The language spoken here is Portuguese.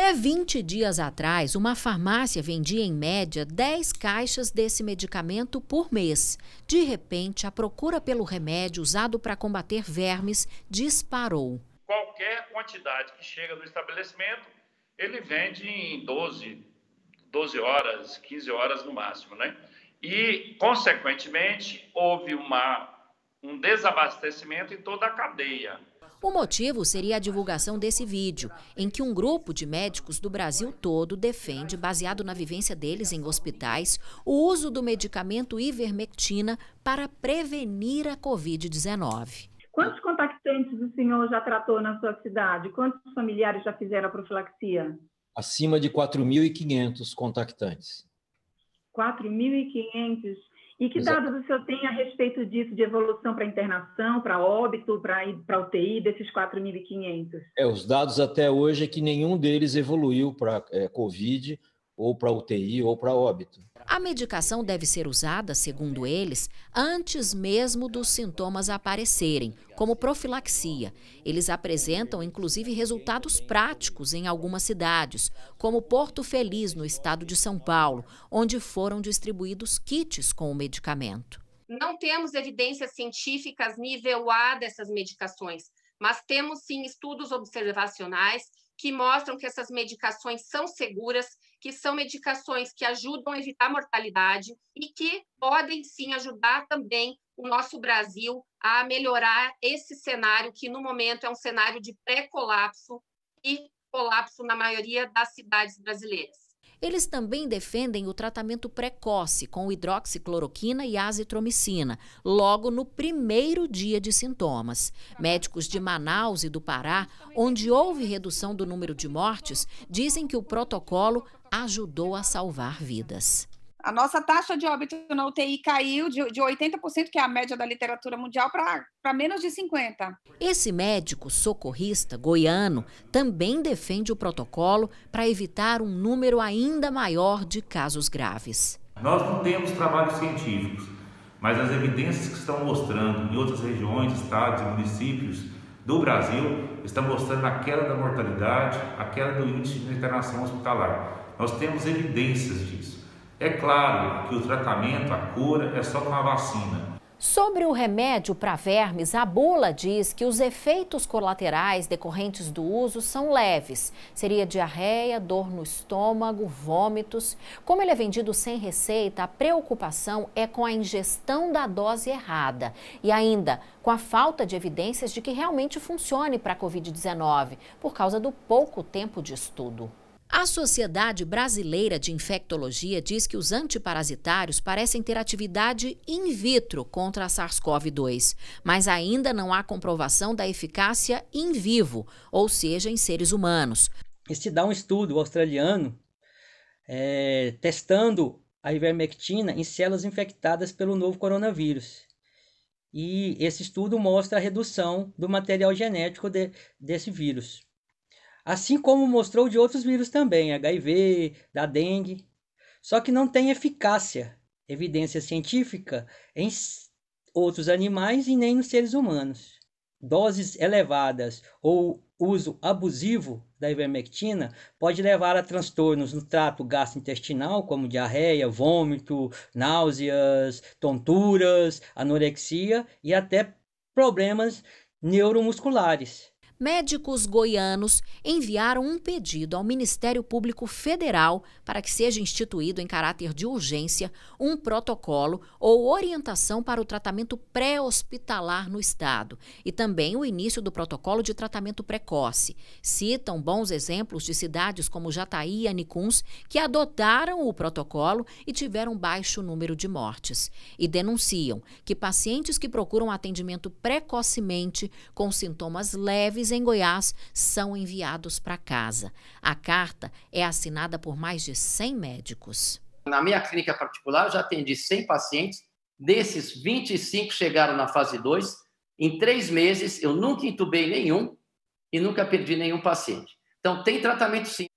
Até 20 dias atrás, uma farmácia vendia em média 10 caixas desse medicamento por mês. De repente, a procura pelo remédio usado para combater vermes disparou. Qualquer quantidade que chega no estabelecimento, ele vende em 12, 12 horas, 15 horas no máximo, né? E, consequentemente, houve uma, um desabastecimento em toda a cadeia. O motivo seria a divulgação desse vídeo, em que um grupo de médicos do Brasil todo defende, baseado na vivência deles em hospitais, o uso do medicamento ivermectina para prevenir a Covid-19. Quantos contactantes o senhor já tratou na sua cidade? Quantos familiares já fizeram a profilaxia? Acima de 4.500 contactantes. 4.500 e que Exato. dados o senhor tem a respeito disso, de evolução para internação, para óbito, para UTI, desses 4.500? É, os dados até hoje é que nenhum deles evoluiu para é, COVID ou para UTI ou para óbito. A medicação deve ser usada, segundo eles, antes mesmo dos sintomas aparecerem, como profilaxia. Eles apresentam, inclusive, resultados práticos em algumas cidades, como Porto Feliz, no estado de São Paulo, onde foram distribuídos kits com o medicamento. Não temos evidências científicas nível A dessas medicações, mas temos sim estudos observacionais que mostram que essas medicações são seguras, que são medicações que ajudam a evitar mortalidade e que podem sim ajudar também o nosso Brasil a melhorar esse cenário, que no momento é um cenário de pré-colapso e colapso na maioria das cidades brasileiras. Eles também defendem o tratamento precoce com hidroxicloroquina e azitromicina, logo no primeiro dia de sintomas. Médicos de Manaus e do Pará, onde houve redução do número de mortes, dizem que o protocolo ajudou a salvar vidas. A nossa taxa de óbito na UTI caiu de, de 80%, que é a média da literatura mundial, para menos de 50%. Esse médico socorrista goiano também defende o protocolo para evitar um número ainda maior de casos graves. Nós não temos trabalhos científicos, mas as evidências que estão mostrando em outras regiões, estados e municípios do Brasil estão mostrando a queda da mortalidade, a queda do índice de internação hospitalar. Nós temos evidências disso. É claro que o tratamento, a cura, é só com a vacina. Sobre o remédio para vermes, a bula diz que os efeitos colaterais decorrentes do uso são leves. Seria diarreia, dor no estômago, vômitos. Como ele é vendido sem receita, a preocupação é com a ingestão da dose errada e ainda com a falta de evidências de que realmente funcione para a Covid-19, por causa do pouco tempo de estudo. A Sociedade Brasileira de Infectologia diz que os antiparasitários parecem ter atividade in vitro contra a SARS-CoV-2, mas ainda não há comprovação da eficácia em vivo, ou seja, em seres humanos. Este dá um estudo australiano é, testando a ivermectina em células infectadas pelo novo coronavírus. E esse estudo mostra a redução do material genético de, desse vírus. Assim como mostrou de outros vírus também, HIV, da dengue. Só que não tem eficácia, evidência científica, em outros animais e nem nos seres humanos. Doses elevadas ou uso abusivo da ivermectina pode levar a transtornos no trato gastrointestinal, como diarreia, vômito, náuseas, tonturas, anorexia e até problemas neuromusculares médicos goianos enviaram um pedido ao Ministério Público Federal para que seja instituído em caráter de urgência um protocolo ou orientação para o tratamento pré-hospitalar no estado e também o início do protocolo de tratamento precoce. Citam bons exemplos de cidades como Jataí e Anicuns que adotaram o protocolo e tiveram baixo número de mortes e denunciam que pacientes que procuram atendimento precocemente com sintomas leves em Goiás são enviados para casa. A carta é assinada por mais de 100 médicos. Na minha clínica particular, eu já atendi 100 pacientes. Desses, 25 chegaram na fase 2. Em três meses, eu nunca entubei nenhum e nunca perdi nenhum paciente. Então, tem tratamento sim.